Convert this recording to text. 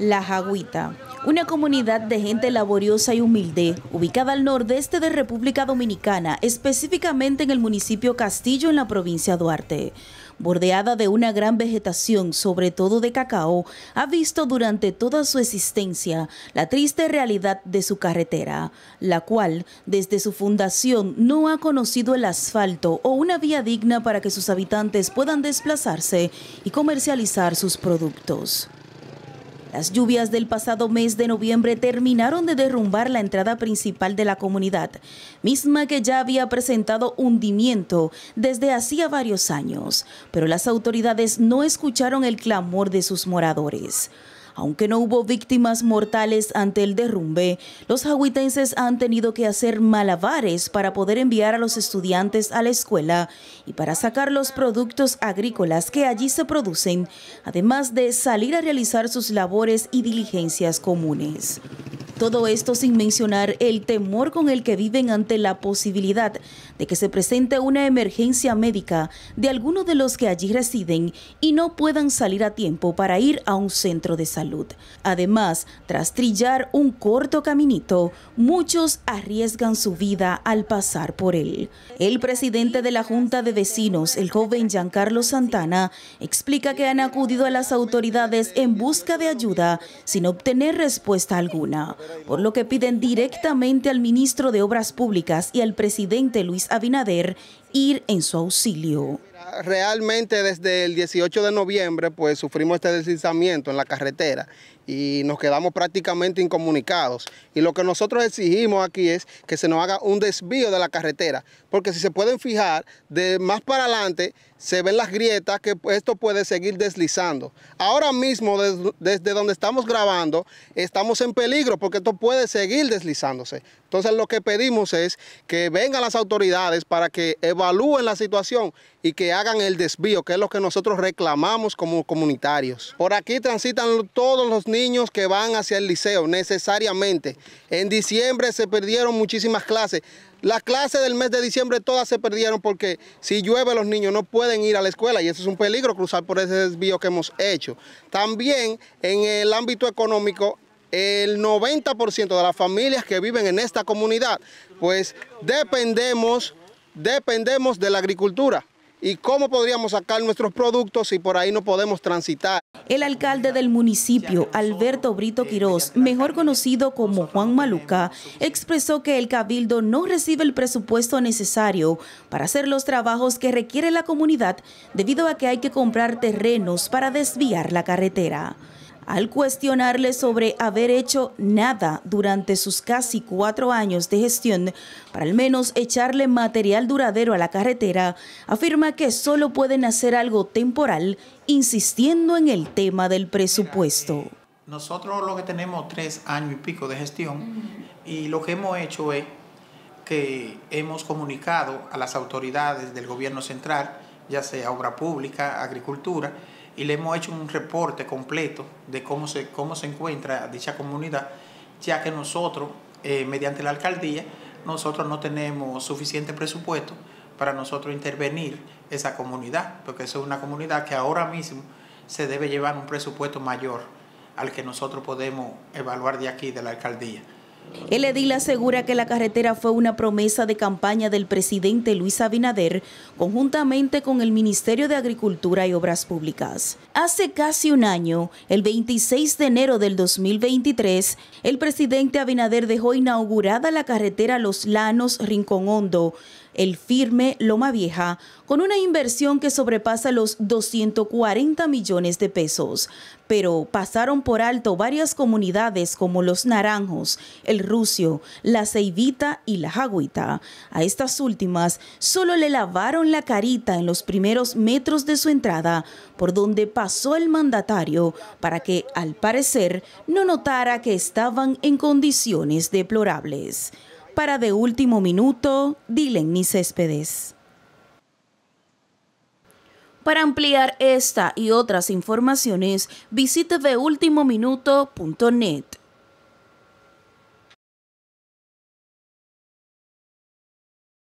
La Jaguita, una comunidad de gente laboriosa y humilde, ubicada al nordeste de República Dominicana, específicamente en el municipio Castillo, en la provincia Duarte. Bordeada de una gran vegetación, sobre todo de cacao, ha visto durante toda su existencia la triste realidad de su carretera, la cual, desde su fundación, no ha conocido el asfalto o una vía digna para que sus habitantes puedan desplazarse y comercializar sus productos. Las lluvias del pasado mes de noviembre terminaron de derrumbar la entrada principal de la comunidad, misma que ya había presentado hundimiento desde hacía varios años, pero las autoridades no escucharon el clamor de sus moradores. Aunque no hubo víctimas mortales ante el derrumbe, los jahuitenses han tenido que hacer malabares para poder enviar a los estudiantes a la escuela y para sacar los productos agrícolas que allí se producen, además de salir a realizar sus labores y diligencias comunes. Todo esto sin mencionar el temor con el que viven ante la posibilidad de que se presente una emergencia médica de alguno de los que allí residen y no puedan salir a tiempo para ir a un centro de salud. Además, tras trillar un corto caminito, muchos arriesgan su vida al pasar por él. El presidente de la Junta de Vecinos, el joven Giancarlo Santana, explica que han acudido a las autoridades en busca de ayuda sin obtener respuesta alguna por lo que piden directamente al ministro de Obras Públicas y al presidente Luis Abinader ir en su auxilio. Realmente desde el 18 de noviembre pues sufrimos este deslizamiento en la carretera y nos quedamos prácticamente incomunicados. Y lo que nosotros exigimos aquí es que se nos haga un desvío de la carretera, porque si se pueden fijar, de más para adelante se ven las grietas que esto puede seguir deslizando. Ahora mismo, desde, desde donde estamos grabando, estamos en peligro porque esto puede seguir deslizándose. Entonces lo que pedimos es que vengan las autoridades para que evalúen la situación y que hagan el desvío, que es lo que nosotros reclamamos como comunitarios. Por aquí transitan todos los niños niños que van hacia el liceo necesariamente. En diciembre se perdieron muchísimas clases. Las clases del mes de diciembre todas se perdieron porque si llueve los niños no pueden ir a la escuela y eso es un peligro cruzar por ese desvío que hemos hecho. También en el ámbito económico el 90% de las familias que viven en esta comunidad, pues dependemos, dependemos de la agricultura y cómo podríamos sacar nuestros productos si por ahí no podemos transitar. El alcalde del municipio, Alberto Brito Quirós, mejor conocido como Juan Maluca, expresó que el cabildo no recibe el presupuesto necesario para hacer los trabajos que requiere la comunidad debido a que hay que comprar terrenos para desviar la carretera al cuestionarle sobre haber hecho nada durante sus casi cuatro años de gestión para al menos echarle material duradero a la carretera, afirma que solo pueden hacer algo temporal insistiendo en el tema del presupuesto. Eh, nosotros lo que tenemos tres años y pico de gestión y lo que hemos hecho es que hemos comunicado a las autoridades del gobierno central, ya sea obra pública, agricultura, y le hemos hecho un reporte completo de cómo se, cómo se encuentra dicha comunidad, ya que nosotros, eh, mediante la alcaldía, nosotros no tenemos suficiente presupuesto para nosotros intervenir esa comunidad, porque es una comunidad que ahora mismo se debe llevar un presupuesto mayor al que nosotros podemos evaluar de aquí, de la alcaldía. El edil asegura que la carretera fue una promesa de campaña del presidente Luis Abinader, conjuntamente con el Ministerio de Agricultura y Obras Públicas. Hace casi un año, el 26 de enero del 2023, el presidente Abinader dejó inaugurada la carretera Los Lanos Rincón Hondo, el firme Loma Vieja, con una inversión que sobrepasa los 240 millones de pesos pero pasaron por alto varias comunidades como Los Naranjos, El Rucio, La Seivita y La Jaguita. A estas últimas solo le lavaron la carita en los primeros metros de su entrada, por donde pasó el mandatario, para que, al parecer, no notara que estaban en condiciones deplorables. Para de último minuto, Dylan Céspedes. Para ampliar esta y otras informaciones, visite deultimominuto.net.